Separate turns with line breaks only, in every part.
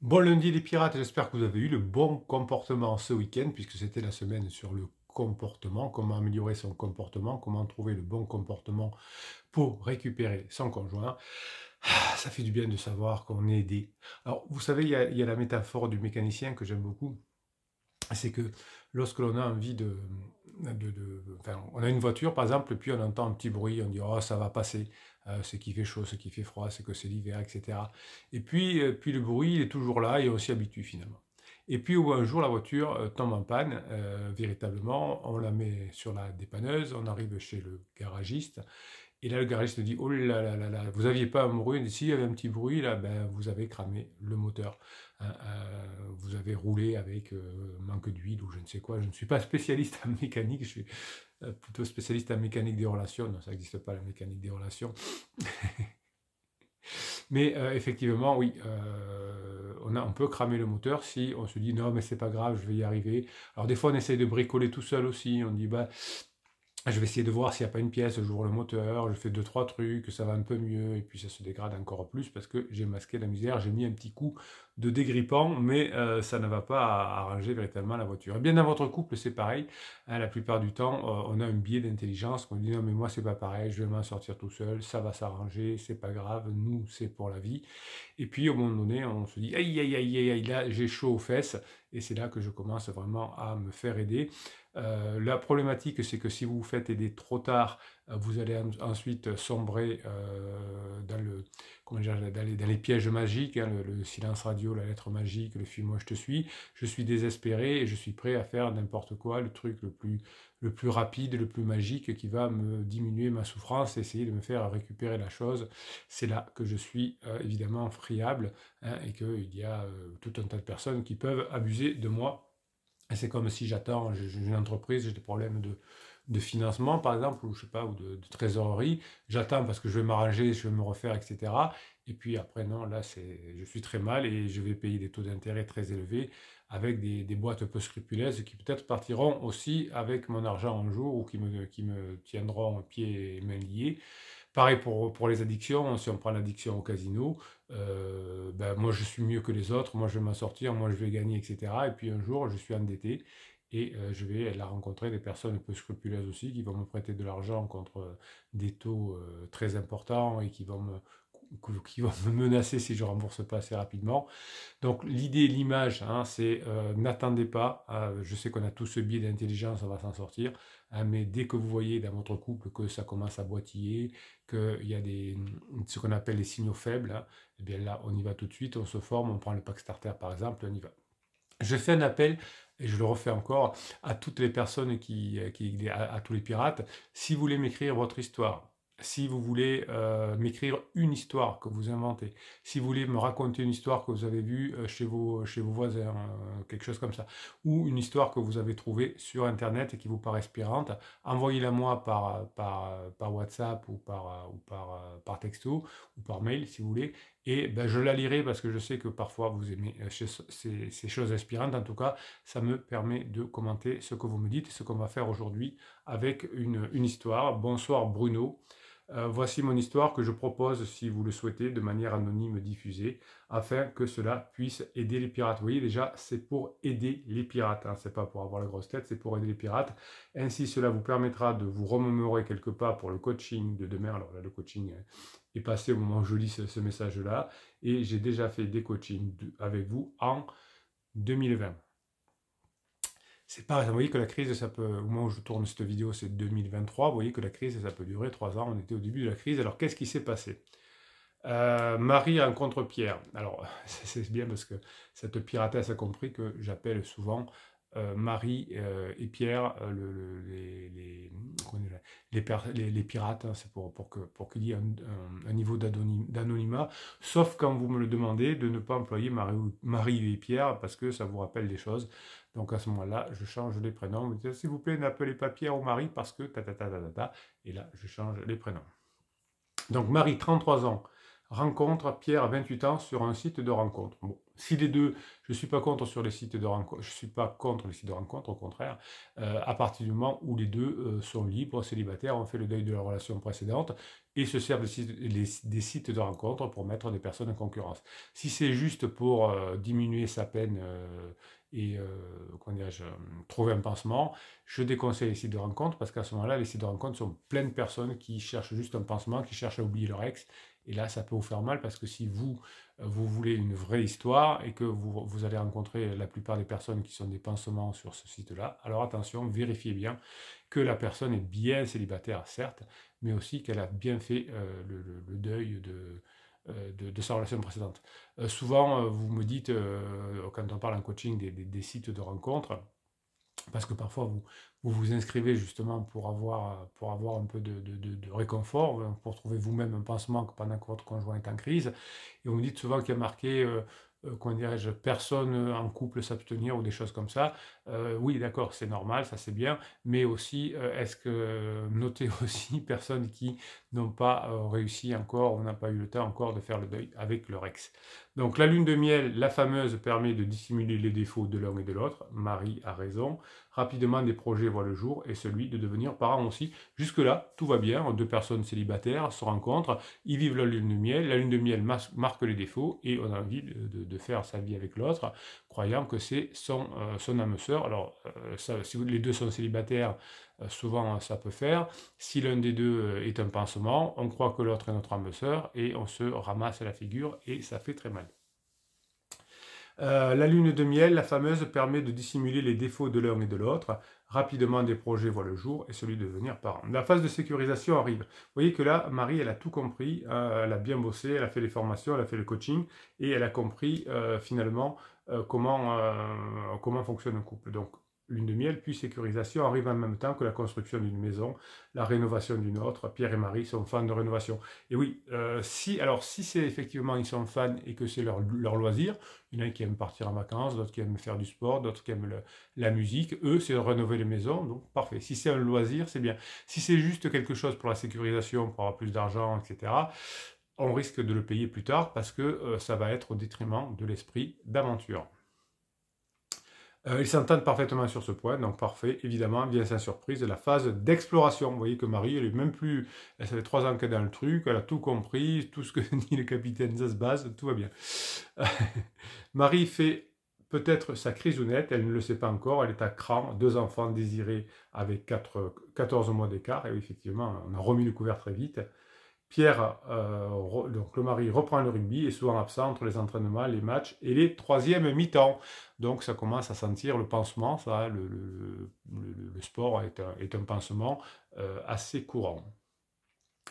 Bon lundi les pirates, j'espère que vous avez eu le bon comportement ce week-end puisque c'était la semaine sur le comportement, comment améliorer son comportement, comment trouver le bon comportement pour récupérer son conjoint. Ah, ça fait du bien de savoir qu'on est aidé. Alors vous savez, il y, a, il y a la métaphore du mécanicien que j'aime beaucoup, c'est que lorsque l'on a envie de, on a une voiture par exemple, puis on entend un petit bruit, on dit oh ça va passer, euh, c'est ce qui fait chaud, ce qui fait froid, c'est que c'est l'hiver, etc. Et puis, euh, puis le bruit il est toujours là et on s'y habitue finalement. Et puis où un jour la voiture euh, tombe en panne, véritablement, on la met sur la dépanneuse, on arrive chez le garagiste, et là, le garagiste dit Oh là là là vous aviez pas un bruit S'il y avait un petit bruit, là, ben, vous avez cramé le moteur. Hein, euh, vous avez roulé avec euh, manque d'huile ou je ne sais quoi. Je ne suis pas spécialiste en mécanique, je suis euh, plutôt spécialiste en mécanique des relations. Non, ça n'existe pas la mécanique des relations. mais effectivement, oui. On, a, on, peut cramer le moteur si on se dit non mais c'est pas grave, je vais y arriver. Alors des fois on essaye de bricoler tout seul aussi, on dit bah ah, je vais essayer de voir s'il n'y a pas une pièce, j'ouvre le moteur, je fais deux trois trucs, ça va un peu mieux, et puis ça se dégrade encore plus parce que j'ai masqué la misère, j'ai mis un petit coup de dégrippant, mais euh, ça ne va pas arranger véritablement la voiture. Et eh bien dans votre couple, c'est pareil. Hein, la plupart du temps, euh, on a un biais d'intelligence on dit non mais moi c'est pas pareil, je vais m'en sortir tout seul, ça va s'arranger, c'est pas grave, nous c'est pour la vie. Et puis au moment donné, on se dit aïe aïe aïe aïe, aïe là j'ai chaud aux fesses, et c'est là que je commence vraiment à me faire aider. Euh, la problématique, c'est que si vous vous faites aider trop tard, vous allez ensuite sombrer euh, dans, le, dans, les, pièges magiques, hein, le, silence radio, la lettre magique, le film moi je te suis, je suis désespéré et je suis prêt à faire n'importe quoi, le truc le plus, le plus rapide, le plus magique qui va me diminuer ma souffrance, essayer de me faire récupérer la chose. C'est là que je suis euh, évidemment friable hein, et qu'il y a euh, tout un tas de personnes qui peuvent abuser de moi. C'est comme si j'attends, une entreprise, j'ai des problèmes de de financement, par exemple, ou je sais pas, ou de, trésorerie. J'attends parce que je vais m'arranger, je vais me refaire, etc. Et puis après, non, là, c'est, je suis très mal et je vais payer des taux d'intérêt très élevés avec des, des boîtes peu scrupuleuses qui peut-être partiront aussi avec mon argent un jour ou qui me, qui me tiendront pieds et mains liés. Pareil pour, pour les addictions, si on prend l'addiction au casino, euh, ben, moi je suis mieux que les autres, moi je vais m'en sortir, moi je vais gagner, etc. Et puis un jour, je suis endetté et euh, je vais la rencontrer des personnes un peu scrupuleuses aussi qui vont me prêter de l'argent contre euh, des taux euh, très importants et qui vont me qui vont me menacer si je ne rembourse pas assez rapidement. Donc l'idée, l'image, hein, c'est n'attendez pas, je sais qu'on a tout ce biais d'intelligence, on va s'en sortir, hein, mais dès que vous voyez dans votre couple que ça commence à boitiller, qu'il y a des, ce qu'on appelle les signaux faibles, et hein, eh bien là on y va tout de suite, on se forme, on prend le pack starter par exemple, on y va. Je fais un appel, et je le refais encore, à toutes les personnes qui, euh, à, tous les pirates, si vous voulez m'écrire votre histoire, si vous voulez euh, m'écrire une histoire que vous inventez, si vous voulez me raconter une histoire que vous avez vue euh, chez vos, chez vos voisins, quelque chose comme ça, ou une histoire que vous avez trouvée sur Internet et qui vous paraît inspirante, envoyez-la moi par, par, WhatsApp ou, par, ou par, par texto ou par mail si vous voulez, et ben, je la lirai parce que je sais que parfois vous aimez euh, ces, choses inspirantes. En tout cas, ça me permet de commenter ce que vous me dites et ce qu'on va faire aujourd'hui avec une histoire. Bonsoir Bruno. Euh, voici mon histoire que je propose, si vous le souhaitez, de manière anonyme diffusée, afin que cela puisse aider les pirates. Vous voyez déjà, c'est pour aider les pirates, hein. c'est pas pour avoir la grosse tête, c'est pour aider les pirates. Ainsi, cela vous permettra de vous remémorer quelque part pour le coaching de demain. Alors là, le coaching euh, est passé au moment où je lis ce message-là, et j'ai déjà fait des coachings avec vous en 2020 c'est pas, vous voyez que la crise, ça peut, au moment où je tourne cette vidéo, c'est 2023, vous voyez que la crise, ça peut durer trois ans, on était au début de la crise, alors qu'est-ce qui s'est passé euh, Marie rencontre Pierre. Alors, c'est bien parce que cette piratesse a compris que j'appelle souvent euh, Marie euh, et Pierre les, les, pirates, hein, c'est pour, pour qu'il pour y ait un, niveau d'anonymat, sauf quand vous me le demandez de ne pas employer Marie, et Pierre parce que ça vous rappelle des choses. Donc à ce moment-là, je change les prénoms. S'il vous plaît, n'appelez pas Pierre ou Marie parce que ta ta ta ta ta ta. Et là, je change les prénoms. Donc Marie, 33 ans, rencontre, Pierre à 28 ans sur un site de rencontre. si les deux, je ne suis pas contre sur les sites de rencontre, je suis pas contre les sites de rencontre, au contraire, euh, à partir du moment où les deux euh, sont libres, célibataires, ont fait le deuil de leur relation précédente et se servent des sites, de rencontre pour mettre des personnes en concurrence. Si c'est juste pour euh, diminuer sa peine et trouver un pansement, je déconseille les sites de rencontre parce qu'à ce moment-là, les sites de rencontre sont pleines de personnes qui cherchent juste un pansement, qui cherchent à oublier leur ex et là, ça peut vous faire mal parce que si vous, euh, vous voulez une vraie histoire et que vous, allez rencontrer la plupart des personnes qui sont des pansements sur ce site-là, alors attention, vérifiez bien que la personne est bien célibataire, certes, mais aussi qu'elle a bien fait euh, le, deuil euh, de, de, sa relation précédente. souvent, vous me dites, quand on parle en coaching des, des sites de rencontres, parce que parfois vous, vous inscrivez justement pour avoir, pour avoir un peu de, réconfort, hein, pour trouver vous-même un pansement pendant que votre conjoint est en crise. Et on me dit souvent qu'il y a marqué euh, euh, comment personne euh, en couple s'abstenir ou des choses comme ça. Euh, oui, d'accord, c'est normal, ça c'est bien, mais aussi, euh, est-ce que notez aussi personnes qui n'ont pas réussi encore ou n'ont pas eu le temps encore de faire le deuil avec leur ex. Donc la lune de miel, la fameuse, permet de dissimuler les défauts de l'un et de l'autre. Marie a raison rapidement des projets voient le jour et celui de devenir parent aussi. Jusque-là, tout va bien, deux personnes célibataires se rencontrent, ils vivent la lune de miel, la lune de miel marque les défauts et on a envie de, faire sa vie avec l'autre, croyant que c'est son, euh, son Alors, euh, si les deux sont célibataires, euh, souvent ça peut faire. Si l'un des deux est un pansement, on croit que l'autre est notre âme et on se ramasse à la figure et ça fait très mal. Euh, la lune de miel, la fameuse, permet de dissimuler les défauts de l'un et de l'autre. Rapidement, des projets voient le jour et celui de devenir parent. La phase de sécurisation arrive. Vous voyez que là, Marie, elle a tout compris. Euh, elle a bien bossé, elle a fait les formations, elle a fait le coaching et elle a compris euh, finalement comment, comment fonctionne un couple. Donc, lune de miel, puis sécurisation arrive en même temps que la construction d'une maison, la rénovation d'une autre. Pierre et Marie sont fans de rénovation. Et oui, euh, si alors si c'est effectivement ils sont fans et que c'est leur, loisir, il y en a qui aiment partir en vacances, d'autres qui aiment faire du sport, d'autres qui aiment la musique, eux c'est de rénover les maisons, donc parfait. Si c'est un loisir, c'est bien. Si c'est juste quelque chose pour la sécurisation, pour avoir plus d'argent, etc., on risque de le payer plus tard parce que euh, ça va être au détriment de l'esprit d'aventure. Euh, ils s'entendent parfaitement sur ce point, donc parfait, évidemment, vient sa surprise, la phase d'exploration. Vous voyez que Marie, elle est même plus... Elle, ça fait trois ans qu'elle dans le truc, elle a tout compris, tout ce que dit le capitaine, Zasbaz, tout va bien. Marie fait peut-être sa crise honnête, elle ne le sait pas encore, elle est à cran, deux enfants désirés avec 14 mois d'écart, et effectivement, on a remis le couvert très vite. Pierre, euh, donc le mari, reprend le rugby et est souvent absent entre les entraînements, les matchs et les troisièmes mi-temps. Donc ça commence à sentir le pansement, ça, le, sport est un, pansement euh, assez courant.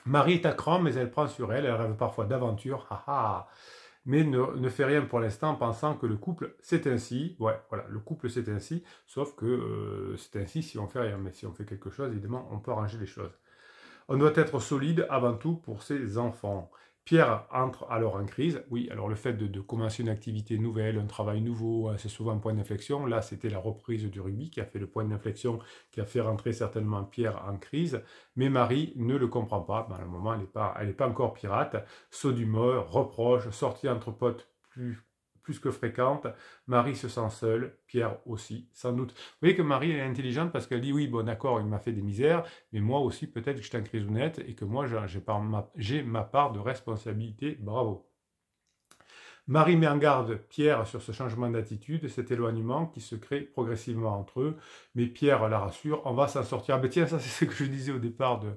Marie est à cran, mais elle prend sur elle, elle rêve parfois d'aventure, haha, mais ne, fait rien pour l'instant, pensant que le couple c'est ainsi. Ouais, voilà, le couple c'est ainsi, sauf que euh, c'est ainsi si on fait rien, mais si on fait quelque chose, évidemment, on peut arranger les choses. On doit être solide avant tout pour ses enfants. Pierre entre alors en crise. Oui, alors le fait de, commencer une activité nouvelle, un travail nouveau, euh, c'est souvent un point d'inflexion. Là, c'était la reprise du rugby qui a fait le point d'inflexion, qui a fait rentrer certainement Pierre en crise. Mais Marie ne le comprend pas. à un moment, elle n'est pas, pas encore pirate. Saut d'humeur, reproche, sortie entre potes plus plus que fréquente. Marie se sent seule, Pierre aussi, sans doute. Vous voyez que Marie est intelligente parce qu'elle dit oui, bon d'accord, il m'a fait des misères, mais moi aussi peut-être que j'étais un nette et que moi j'ai ma part de responsabilité. Bravo. Marie met en garde Pierre sur ce changement d'attitude, cet éloignement qui se crée progressivement entre eux, mais Pierre la rassure, on va s'en sortir. ben tiens, ça c'est ce que je disais au départ de,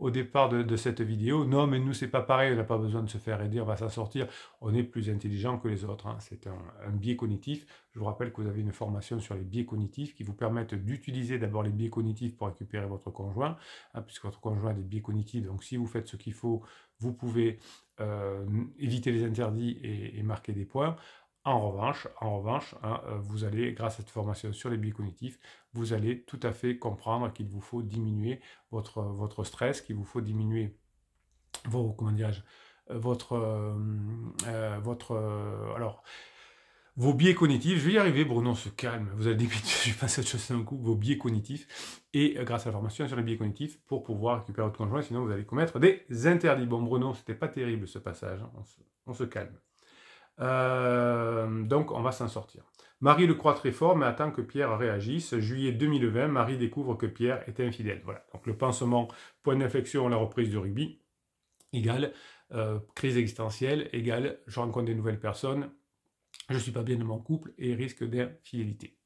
au départ de, cette vidéo. Non, mais nous c'est pas pareil, on n'a pas besoin de se faire aider, on va s'en sortir. On est plus intelligent que les autres. Hein. C'est un, biais cognitif. Je vous rappelle que vous avez une formation sur les biais cognitifs qui vous permettent d'utiliser d'abord les biais cognitifs pour récupérer votre conjoint, hein, puisque votre conjoint a des biais cognitifs. Donc si vous faites ce qu'il faut, vous pouvez euh, éviter les interdits et, marquer des points. En revanche, en revanche hein, euh, vous allez, grâce à cette formation sur les biais cognitifs, vous allez tout à fait comprendre qu'il vous faut diminuer votre, votre stress, qu'il vous faut diminuer vos, comment dirais-je, euh, votre, votre, alors, vos biais cognitifs. Je vais y arriver, Bruno, se calme. Vous avez biais, je passe à cette chose un coup, vos biais cognitifs. Et euh, grâce à la formation sur les biais cognitifs, pour pouvoir récupérer votre conjoint, sinon vous allez commettre des interdits. Bon, Bruno, c'était pas terrible ce passage. On se, calme. Euh, donc, on va s'en sortir. Marie le croit très fort, mais attend que Pierre réagisse. Juillet 2020, Marie découvre que Pierre était infidèle. Voilà. Donc, le pansement, point d'infection, la reprise du rugby, égale euh, crise existentielle, égale je rencontre des nouvelles personnes, je ne suis pas bien de mon couple et risque d'infidélité.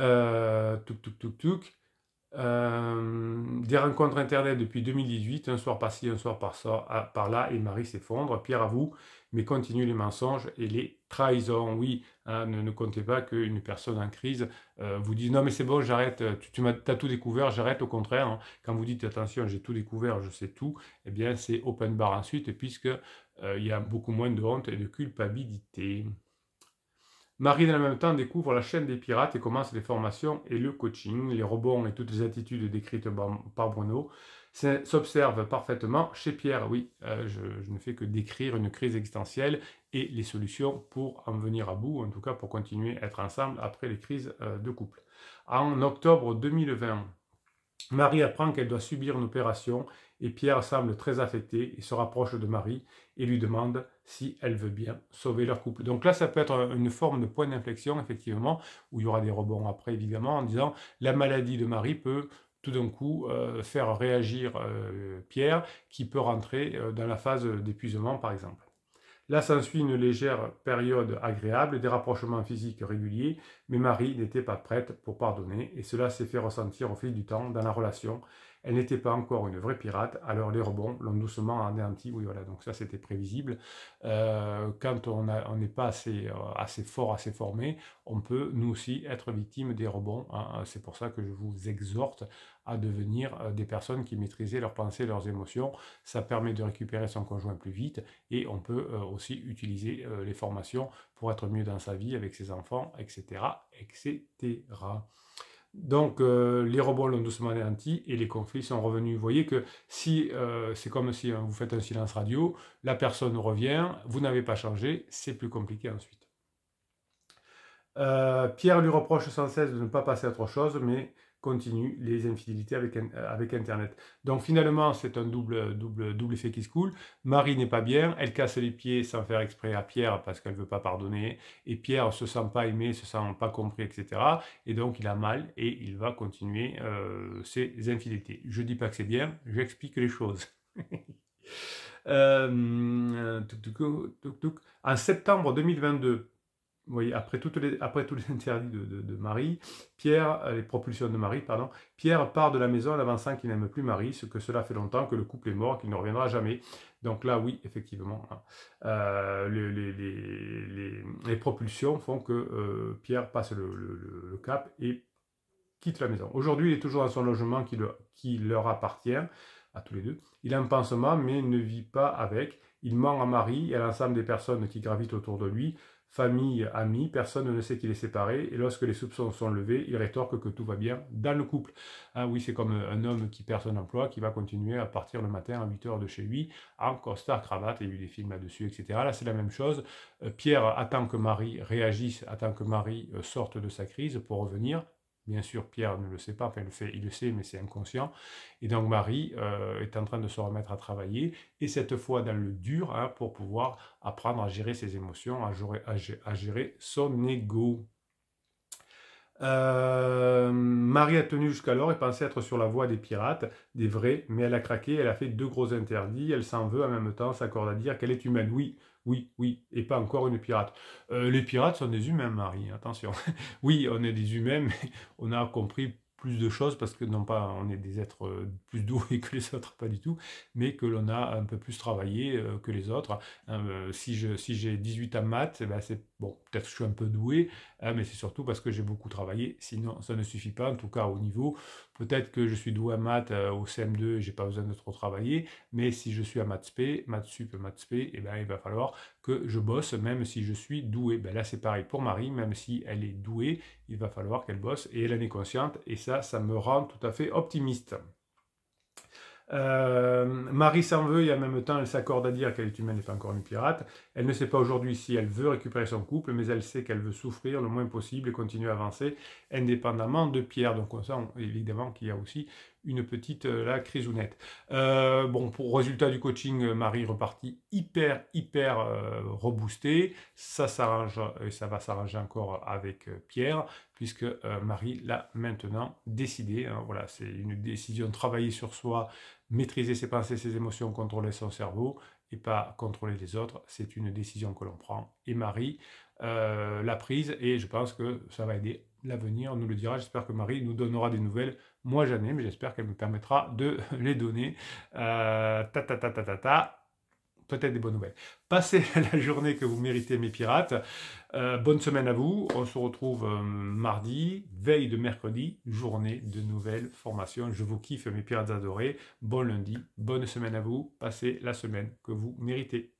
Euh, tuk tuk tuk tuk. Euh, des rencontres internet depuis 2018, un soir par-ci, un soir par, par là, et Marie s'effondre. Pierre vous mais continue les mensonges et les trahisons. Oui, hein, ne, comptez pas qu'une personne en crise euh, vous dise non, mais c'est bon, j'arrête, euh, tu, as tout découvert, j'arrête. Au contraire, hein, quand vous dites attention, j'ai tout découvert, je sais tout, eh bien, c'est open bar ensuite, puisque il y a beaucoup moins de honte et de culpabilité dans en même temps, découvre la chaîne des pirates et commence les formations et le coaching. Les rebonds et toutes les attitudes décrites par Bruno s'observent parfaitement chez Pierre. Oui, euh, je, ne fais que décrire une crise existentielle et les solutions pour en venir à bout, en tout cas pour continuer à être ensemble après les crises euh, de couple. En octobre 2020, Marie apprend qu'elle doit subir une opération et Pierre semble très affecté et se rapproche de Marie et lui demande si elle veut bien sauver leur couple. Donc là, ça peut être une forme de point d'inflexion, effectivement, où il y aura des rebonds après, évidemment, en disant la maladie de Marie peut tout d'un coup euh, faire réagir euh, Pierre qui peut rentrer euh, dans la phase d'épuisement, par exemple. Là s'ensuit une légère période agréable, des rapprochements physiques réguliers, mais Marie n'était pas prête pour pardonner et cela s'est fait ressentir au fil du temps dans la relation elle n'était pas encore une vraie pirate, alors les rebonds l'ont doucement anéanti. Oui, voilà, donc ça c'était prévisible. Euh, quand on n'est pas assez, euh, assez fort, assez formé, on peut nous aussi être victime des rebonds. Hein. C'est pour ça que je vous exhorte à devenir euh, des personnes qui maîtrisaient leurs pensées, leurs émotions. Ça permet de récupérer son conjoint plus vite et on peut aussi utiliser les formations pour être mieux dans sa vie avec ses enfants, etc. etc. Donc euh, les robots l'ont doucement anéanti et les conflits sont revenus. Vous voyez que si euh, c'est comme si hein, vous faites un silence radio, la personne revient, vous n'avez pas changé, c'est plus compliqué ensuite. Euh, Pierre lui reproche sans cesse de ne pas passer à autre chose, mais continue les infidélités avec, euh, avec Internet. Donc finalement, c'est un double, double, double effet qui se coule. Marie n'est pas bien, elle casse les pieds sans faire exprès à Pierre parce qu'elle ne veut pas pardonner, et Pierre se sent pas aimé, se sent pas compris, etc. Et donc il a mal et il va continuer euh, ses infidélités. Je dis pas que c'est bien, j'explique les choses. Euh, en septembre 2022, après, toutes les, tous les interdits de, Marie, Pierre, euh, les propulsions de Marie, pardon, Pierre part de la maison en avançant qu'il n'aime plus Marie, ce que cela fait longtemps que le couple est mort, qu'il ne reviendra jamais. Donc là, oui, effectivement, hein. euh, les, propulsions font que euh, Pierre passe le, cap et quitte la maison. Aujourd'hui, il est toujours dans son logement qui, qui leur appartient, à tous les deux. Il a un pansement, mais ne vit pas avec. Il ment à Marie et à l'ensemble des personnes qui gravitent autour de lui famille, amis, personne ne sait qu'il est séparé, et lorsque les soupçons sont levés, il rétorque que tout va bien dans le couple. Ah oui, c'est comme un homme qui perd son emploi, qui va continuer à partir le matin à 8h de chez lui, en costard, cravate, il y a eu des films là-dessus, etc. Là, c'est la même chose. Euh, Pierre attend que Marie réagisse, attend que Marie euh, sorte de sa crise pour revenir, Bien sûr, Pierre ne le sait pas, enfin, le fait, il le sait, mais c'est inconscient. Et donc Marie euh, est en train de se remettre à travailler, et cette fois dans le dur, hein, pour pouvoir apprendre à gérer ses émotions, à gérer, à gérer, son ego. Euh, Marie a tenu jusqu'alors et pensait être sur la voie des pirates, des vrais, mais elle a craqué, elle a fait deux gros interdits, elle s'en veut en même temps, s'accorde à dire qu'elle est humaine. Oui, oui, oui, et pas encore une pirate. Euh, les pirates sont des humains, Marie, attention. oui, on est des humains, mais on a compris plus de choses parce que non pas on est des êtres euh, plus doués que les autres, pas du tout, mais que l'on a un peu plus travaillé euh, que les autres. si je si j'ai 18 à maths, eh ben, c'est Bon, peut-être que je suis un peu doué, hein, mais c'est surtout parce que j'ai beaucoup travaillé. Sinon, ça ne suffit pas, en tout cas au niveau. Peut-être que je suis doué à maths euh, au CM2 et j'ai pas besoin de trop travailler, mais si je suis à maths P, maths sup, maths P, eh ben, il va falloir que je bosse, même si je suis doué. Ben, là, c'est pareil pour Marie, même si elle est douée, il va falloir qu'elle bosse et elle en est consciente. Et ça, ça me rend tout à fait optimiste. Euh, Marie s'en veut et en même temps elle s'accorde à dire qu'elle est humaine et pas encore une pirate. Elle ne sait pas aujourd'hui si elle veut récupérer son couple, mais elle sait qu'elle veut souffrir le moins possible et continuer à avancer indépendamment de Pierre. Donc on sent évidemment qu'il y a aussi une petite euh, la crisounette. Euh, bon, pour résultat du coaching, euh, Marie repartit hyper, hyper reboostée. Ça s'arrange et ça va s'arranger encore avec Pierre, puisque Marie l'a maintenant décidé. Hein. voilà, c'est une décision de travailler sur soi, maîtriser ses pensées, ses émotions, contrôler son cerveau et pas contrôler les autres. C'est une décision que l'on prend. Et Marie euh, l'a prise et je pense que ça va aider l'avenir, nous le dira. J'espère que Marie nous donnera des nouvelles. Moi, j'en ai, mais j'espère qu'elle me permettra de les donner. Euh, ta ta ta ta peut-être des bonnes nouvelles. Passez la journée que vous méritez, mes pirates. Euh, bonne semaine à vous. On se retrouve euh, mardi, veille de mercredi, journée de nouvelles formations. Je vous kiffe, mes pirates adorés. Bon lundi, bonne semaine à vous. Passez la semaine que vous méritez.